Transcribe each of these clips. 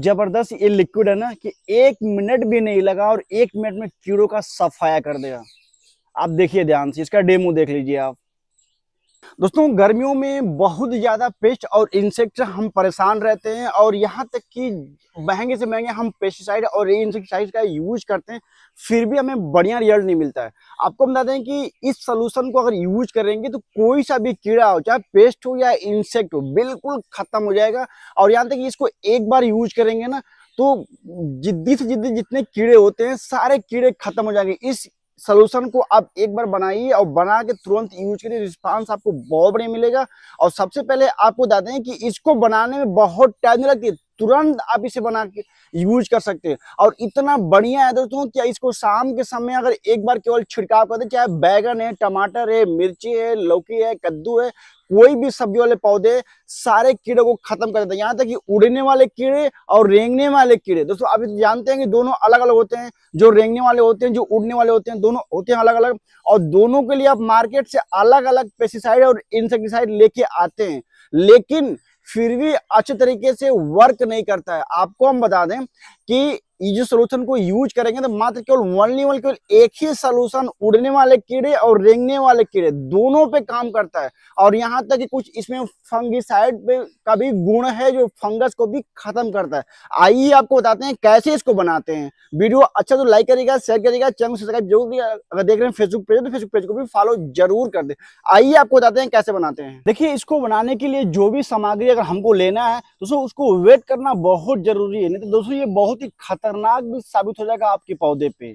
जबरदस्त ये लिक्विड है ना कि एक मिनट भी नहीं लगा और एक मिनट में कीड़ों का सफाया कर देगा आप देखिए ध्यान से इसका डेमो देख लीजिए आप दोस्तों गर्मियों में बहुत ज़्यादा पेस्ट और इंसेक्ट हम परेशान रहते हैं और यहाँ तक कि महंगे से महंगे हम पेस्टिसाइड और इंसेक्टिसाइड का यूज करते हैं फिर भी हमें बढ़िया रिजल्ट नहीं मिलता है आपको बता दें कि इस सोलूशन को अगर यूज करेंगे तो कोई सा भी कीड़ा हो चाहे पेस्ट हो या इंसेक्ट हो बिल्कुल ख़त्म हो जाएगा और यहाँ तक कि इसको एक बार यूज करेंगे ना तो जिद्दी से जिद्दी जितने कीड़े होते हैं सारे कीड़े खत्म हो जाएंगे इस सोल्यूशन को आप एक बार बनाइए और बना के तुरंत यूज करिए रिस्पांस आपको बहुत बढ़िया मिलेगा और सबसे पहले आपको बता दें कि इसको बनाने में बहुत टाइम लगती है तुरंत आप इसे बना के यूज कर सकते हैं और इतना बढ़िया है दोस्तों क्या इसको शाम के समय अगर एक बार केवल छिड़काव कर दे चाहे बैगन है टमाटर है मिर्ची है लौकी है कद्दू है कोई भी सब्जी वाले पौधे सारे कीड़े को खत्म कर देते हैं यहाँ तक कि उड़ने वाले कीड़े और रेंगने वाले कीड़े दोस्तों आप जानते हैं कि दोनों अलग अलग होते हैं जो रेंगने वाले होते हैं जो उड़ने वाले होते हैं दोनों होते हैं अलग अलग और दोनों के लिए आप मार्केट से अलग अलग पेस्टिसाइड और इंसेक्टिसाइड लेके आते हैं लेकिन फिर भी अच्छे तरीके से वर्क नहीं करता है आपको हम बता दें कि इजी सोलूशन को यूज करेंगे तो मात्र केवल वनली वन केवल एक ही सोलूशन उड़ने वाले कीड़े और रेंगने वाले कीड़े दोनों पे काम करता है और यहाँ तक कि कुछ इसमें फंगिसाइड पे का भी गुण है जो फंगस को भी खत्म करता है आइए आपको बताते हैं कैसे इसको बनाते हैं वीडियो अच्छा तो लाइक करेगा शेयर करेगा चैनल सब्सक्राइब जरूर अगर देख रहे हैं फेसबुक पेज तो फेसबुक पेज को भी फॉलो जरूर कर दे आइए आपको बताते हैं कैसे बनाते हैं देखिए इसको बनाने के लिए जो भी सामग्री अगर हमको लेना है दोस्तों उसको वेट करना बहुत जरूरी है नहीं तो दोस्तों ये बहुत ही खतरनाक खतरनाक भी साबित हो जाएगा आपके पौधे पे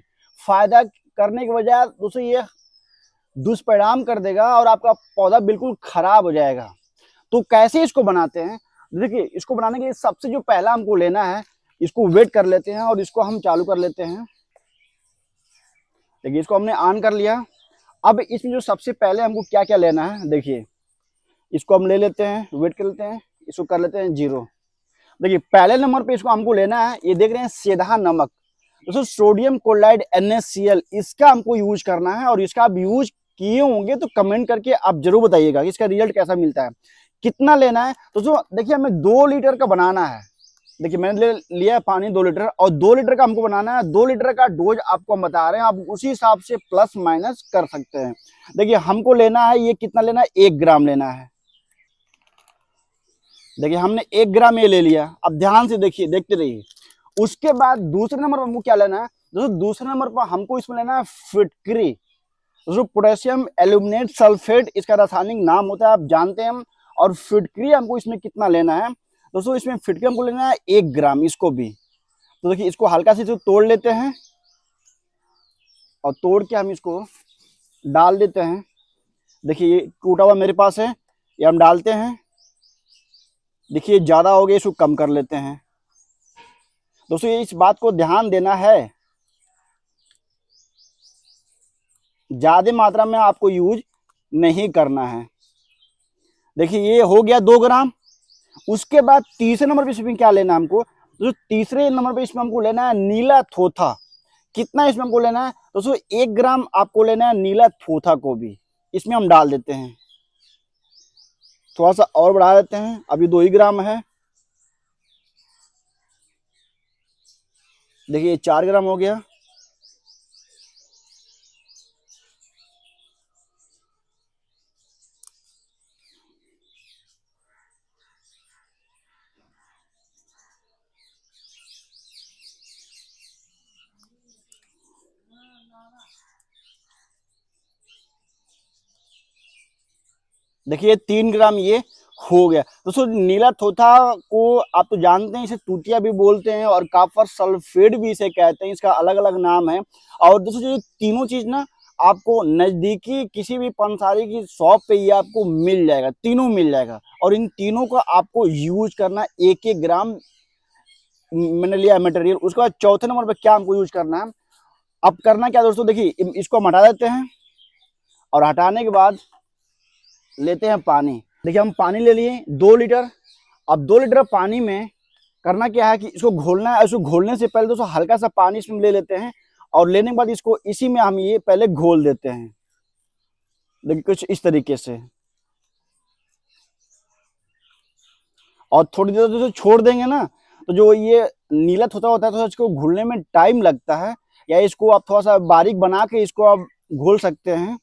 फायदा करने के बजाय दोस्तों ये दुष्परिणाम कर देगा और आपका पौधा बिल्कुल खराब हो जाएगा तो कैसे इसको बनाते हैं देखिए इसको बनाने के लिए सबसे जो पहला हमको लेना है इसको वेट कर लेते हैं और इसको हम चालू कर लेते हैं देखिए इसको हमने ऑन कर लिया अब इसमें जो सबसे पहले हमको क्या क्या लेना है देखिए इसको हम ले लेते हैं वेट कर लेते हैं इसको कर लेते हैं जीरो देखिए पहले नंबर पे इसको हमको लेना है ये देख रहे हैं सीधा नमक दोस्तों सोडियम क्लोराइड एन इसका हमको यूज करना है और इसका आप यूज किए होंगे तो कमेंट करके आप जरूर बताइएगा कि इसका रिजल्ट कैसा मिलता है कितना लेना है दोस्तों देखिए हमें दो लीटर का बनाना है देखिए मैंने ले लिया पानी दो लीटर और दो लीटर का हमको बनाना है दो लीटर का डोज आपको हम बता रहे हैं आप उसी हिसाब से प्लस माइनस कर सकते हैं देखिए हमको लेना है ये कितना लेना है एक ग्राम लेना है देखिए हमने एक ग्राम ये ले लिया अब ध्यान से देखिए देखते रहिए उसके बाद दूसरे नंबर पर हमको क्या लेना है दोस्तों दूसरे नंबर पर हमको इसमें लेना है फिटकरी दोस्तों पोटेशियम एल्यूमिनेट सल्फेट इसका रासायनिक नाम होता है आप जानते हैं और फिटकरी हमको इसमें कितना लेना है दोस्तों इसमें फिटकरी हमको लेना है एक ग्राम इसको भी तो देखिए इसको हल्का से तोड़ लेते हैं और तोड़ के हम इसको डाल देते हैं देखिए ये टूटा हुआ मेरे पास है ये हम डालते हैं देखिए ज़्यादा हो गए इसको कम कर लेते हैं दोस्तों इस बात को ध्यान देना है ज़्यादा मात्रा में आपको यूज नहीं करना है देखिए ये हो गया दो ग्राम उसके बाद तीसरे नंबर पे इसमें क्या लेना है हमको दोस्तों तीसरे नंबर पे इसमें हमको लेना है नीला थोथा कितना इसमें हमको लेना है दोस्तों एक ग्राम आपको लेना है नीला थोथा को भी इसमें हम डाल देते हैं थोड़ा सा और बढ़ा देते हैं अभी दो ही ग्राम है देखिए चार ग्राम हो गया देखिए तीन ग्राम ये हो गया दोस्तों नीला थोथा को आप तो जानते हैं इसे टूटिया भी बोलते हैं और कापर सल्फेट भी इसे कहते हैं इसका अलग अलग नाम है और दोस्तों जो तीनों चीज़ ना आपको नज़दीकी किसी भी पंसारी की शॉप पे ये आपको मिल जाएगा तीनों मिल जाएगा और इन तीनों का आपको यूज करना एक एक ग्राम मैंने लिया मटेरियल उसके बाद चौथे नंबर पर क्या हमको यूज करना है अब करना क्या दोस्तों देखिए इसको हम हटा देते हैं और हटाने के बाद लेते हैं पानी देखिए हम पानी ले लिए दो लीटर अब दो लीटर पानी में करना क्या है कि इसको घोलना है इसको घोलने से पहले दोस्तों हल्का सा पानी इसमें ले लेते हैं और लेने के बाद इसको इसी में हम ये पहले घोल देते हैं देखिए कुछ इस तरीके से और थोड़ी देर दोस्तों छोड़ देंगे ना तो जो ये नीला होता होता है तो इसको घुलने में टाइम लगता है या इसको आप थोड़ा सा बारीक बना के इसको आप घोल सकते हैं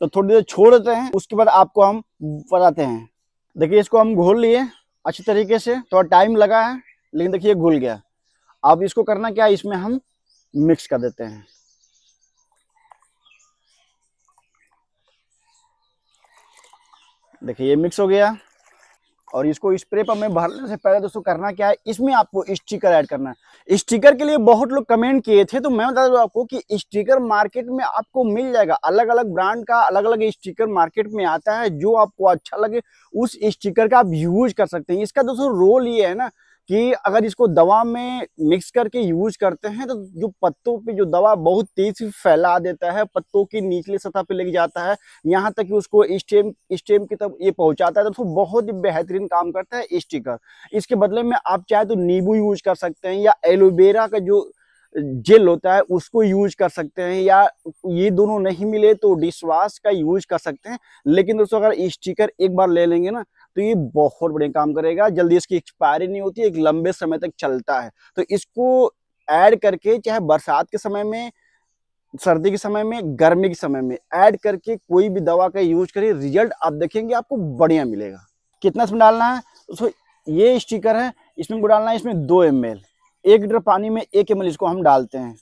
तो थोड़ी देर छोड़ देते हैं उसके बाद आपको हम बताते हैं देखिए इसको हम घोल लिए अच्छी तरीके से थोड़ा टाइम लगा है लेकिन देखिए घुल गया अब इसको करना क्या है इसमें हम मिक्स कर देते हैं देखिए ये मिक्स हो गया और इसको स्प्रे इस में भरने से पहले दोस्तों करना क्या है इसमें आपको स्टिकर ऐड करना है स्टिकर के लिए बहुत लोग कमेंट किए थे तो मैं बता दूँ आपको कि स्टिकर मार्केट में आपको मिल जाएगा अलग अलग ब्रांड का अलग अलग स्टिकर मार्केट में आता है जो आपको अच्छा लगे उस स्टिकर का आप यूज कर सकते हैं इसका दोस्तों रोल ये है ना कि अगर इसको दवा में मिक्स करके यूज करते हैं तो जो पत्तों पे जो दवा बहुत तेज फैला देता है पत्तों की निचले सतह पे लग जाता है यहाँ तक कि उसको स्टेम स्टेम की तरफ ये पहुँचाता है तो बहुत ही बेहतरीन काम करता है स्टिकर इसके बदले में आप चाहे तो नींबू यूज कर सकते हैं या एलोवेरा का जो जेल होता है उसको यूज कर सकते हैं या ये दोनों नहीं मिले तो डिशवाश का यूज कर सकते हैं लेकिन दोस्तों अगर स्टिकर एक बार ले लेंगे ना तो ये बहुत बढ़िया काम करेगा जल्दी इसकी एक्सपायरी नहीं होती एक लंबे समय तक चलता है तो इसको ऐड करके चाहे बरसात के समय में सर्दी के समय में गर्मी के समय में ऐड करके कोई भी दवा का यूज करिए रिजल्ट आप देखेंगे आपको बढ़िया मिलेगा कितना इसमें डालना है तो ये स्टिकर है इसमें को डालना है इसमें दो एम एल एक लीटर पानी में एक एम इसको हम डालते हैं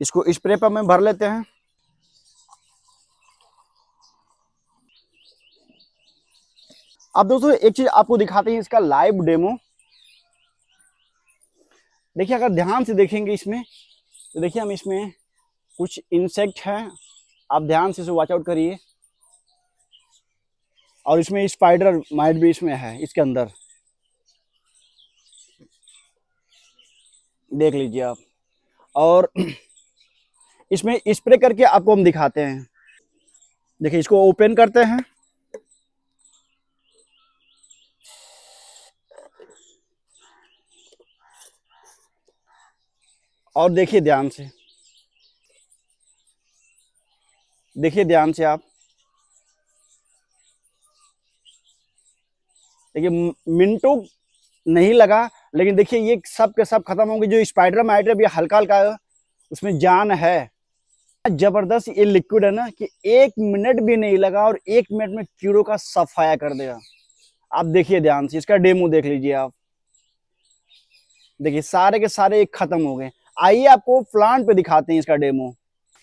इसको स्प्रे इस पर हमें भर लेते हैं अब दोस्तों एक चीज आपको दिखाते हैं इसका लाइव डेमो देखिए अगर ध्यान से देखेंगे इसमें तो देखिए हम इसमें कुछ इंसेक्ट हैं आप ध्यान से इसे वॉच आउट करिए और इसमें स्पाइडर माइट भी इसमें है इसके अंदर देख लीजिए आप और इसमें स्प्रे करके आपको हम दिखाते हैं देखिए इसको ओपन करते हैं और देखिए ध्यान से देखिए ध्यान से आप देखिए मिनटों नहीं लगा लेकिन देखिए ये सब के सब खत्म होंगे जो स्पाइडर माइटर भी हल्का हल्का उसमें जान है जबरदस्त ये लिक्विड है ना कि एक मिनट भी नहीं लगा और एक मिनट में कीड़ों का सफाया कर देगा आप देखिए ध्यान से इसका डेमो देख लीजिए आप देखिए सारे के सारे एक खत्म हो गए आइए आपको प्लांट पे दिखाते हैं इसका डेमो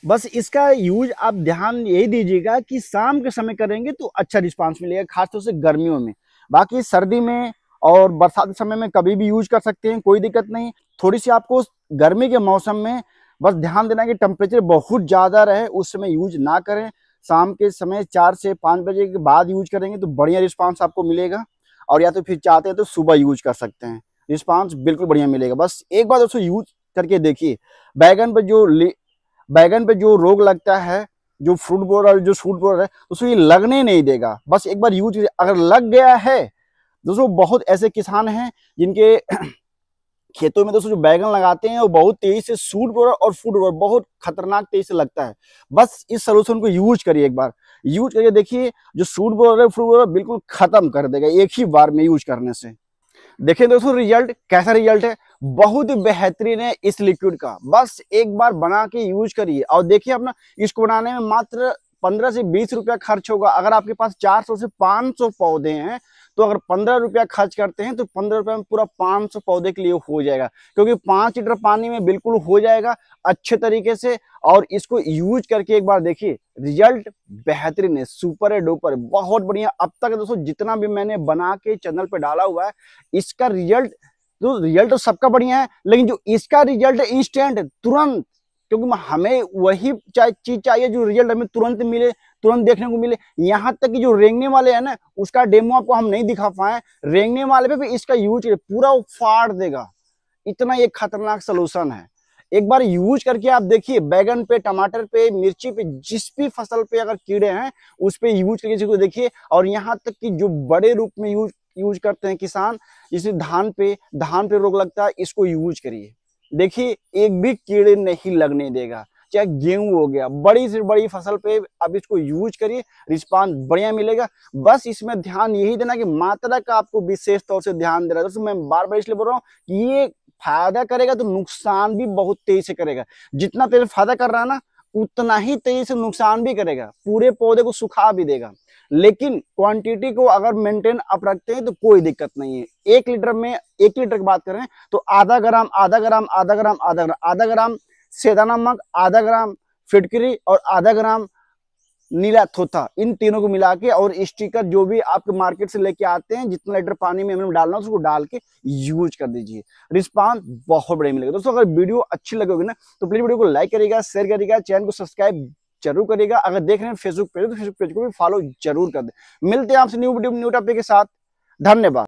बस इसका यूज आप ध्यान यही दीजिएगा कि शाम के समय करेंगे तो अच्छा रिस्पांस मिलेगा खासतौर से गर्मियों में बाकी सर्दी में और बरसात के समय में कभी भी यूज कर सकते हैं कोई दिक्कत नहीं थोड़ी सी आपको गर्मी के मौसम में बस ध्यान देना कि टेम्परेचर बहुत ज़्यादा रहे उस समय यूज ना करें शाम के समय चार से पाँच बजे के बाद यूज करेंगे तो बढ़िया रिस्पांस आपको मिलेगा और या तो फिर चाहते हैं तो सुबह यूज कर सकते हैं रिस्पांस बिल्कुल बढ़िया मिलेगा बस एक बार दोस्तों यूज करके देखिए बैगन पर जो बैगन पे जो रोग लगता है जो फ्रूट बोर्ड और जो शूट बोर है उसको ये लगने नहीं देगा बस एक बार यूज अगर लग गया है दोस्तों बहुत ऐसे किसान हैं जिनके खेतों में दोस्तों जो बैगन लगाते हैं वो बहुत तेजी से सूट बोर और फूड बोर बहुत खतरनाक तेजी से लगता है बस इस सोल्यूशन को यूज करिए एक बार यूज करके देखिए जो सूट बोर है फ्रूट बोर बिल्कुल खत्म कर देगा एक ही बार में यूज करने से देखिए दोस्तों रिजल्ट कैसा रिजल्ट है बहुत बेहतरीन है इस लिक्विड का बस एक बार बना के यूज करिए और देखिए अपना इसको बनाने में मात्र पंद्रह से बीस रुपया खर्च होगा अगर आपके पास चार सौ से पांच सौ पौधे हैं तो अगर पंद्रह रुपया खर्च करते हैं तो पंद्रह रुपया में पूरा पाँच सौ पौधे के लिए हो जाएगा क्योंकि पाँच लीटर पानी में बिल्कुल हो जाएगा अच्छे तरीके से और इसको यूज करके एक बार देखिए रिजल्ट बेहतरीन है सुपर है डोपर बहुत बढ़िया अब तक दोस्तों जितना भी मैंने बना के चैनल पर डाला हुआ है इसका रिजल्ट तो रिजल्ट तो सबका बढ़िया है लेकिन जो इसका रिजल्ट है इंस्टेंट तुरंत क्योंकि हमें वही चीज चाहिए जो रिजल्ट हमें तुरंत मिले तुरंत देखने को मिले यहाँ तक कि जो रेंगने वाले हैं ना उसका डेमो आपको हम नहीं दिखा पाए रेंगने वाले पे भी इसका यूज पूरा फाड़ देगा इतना ये खतरनाक सोलूशन है एक बार यूज करके आप देखिए बैगन पे टमाटर पे मिर्ची पे जिस भी फसल पे अगर कीड़े हैं उस पर यूज करके इसको देखिए और यहाँ तक कि जो बड़े रूप में यूज यूज करते हैं किसान जिससे धान पे धान पे रोग लगता है इसको यूज करिए देखिए एक भी कीड़े नहीं लगने देगा चाहे गेहूं हो गया बड़ी से बड़ी फसल पे आप इसको यूज करिए रिस्पांस बढ़िया मिलेगा बस इसमें ध्यान यही देना कि मात्रा का आपको विशेष तौर से ध्यान देना दोस्तों मैं बार बार इसलिए बोल रहा हूँ कि ये फायदा करेगा तो नुकसान भी बहुत तेजी से करेगा जितना तेज फायदा कर रहा है ना उतना ही तेजी से नुकसान भी करेगा पूरे पौधे को सुखा भी देगा लेकिन क्वांटिटी को अगर मेंटेन अप रखते हैं तो कोई दिक्कत नहीं है एक लीटर में एक लीटर की बात करें तो आधा ग्राम आधा ग्राम आधा ग्राम आधा ग्राम आधा ग्राम सेदा नमक आधा ग्राम फिटकरी और आधा ग्राम नीला थोथा इन तीनों को मिला के और स्टिकर जो भी आपके मार्केट से लेके आते हैं जितना लीटर पानी में हमें डालना उसको डाल के यूज कर दीजिए रिस्पांस बहुत बढ़िया मिलेगा दोस्तों अगर वीडियो अच्छी लगेगी ना तो प्लीज वीडियो को लाइक करेगा शेयर करेगा चैनल को सब्सक्राइब जरूर करेगा अगर देख रहे हैं फेसबुक पेज तो फेसबुक पेज को भी फॉलो जरूर कर दे मिलते हैं आपसे न्यू वीडियो न्यू टॉपिक के साथ धन्यवाद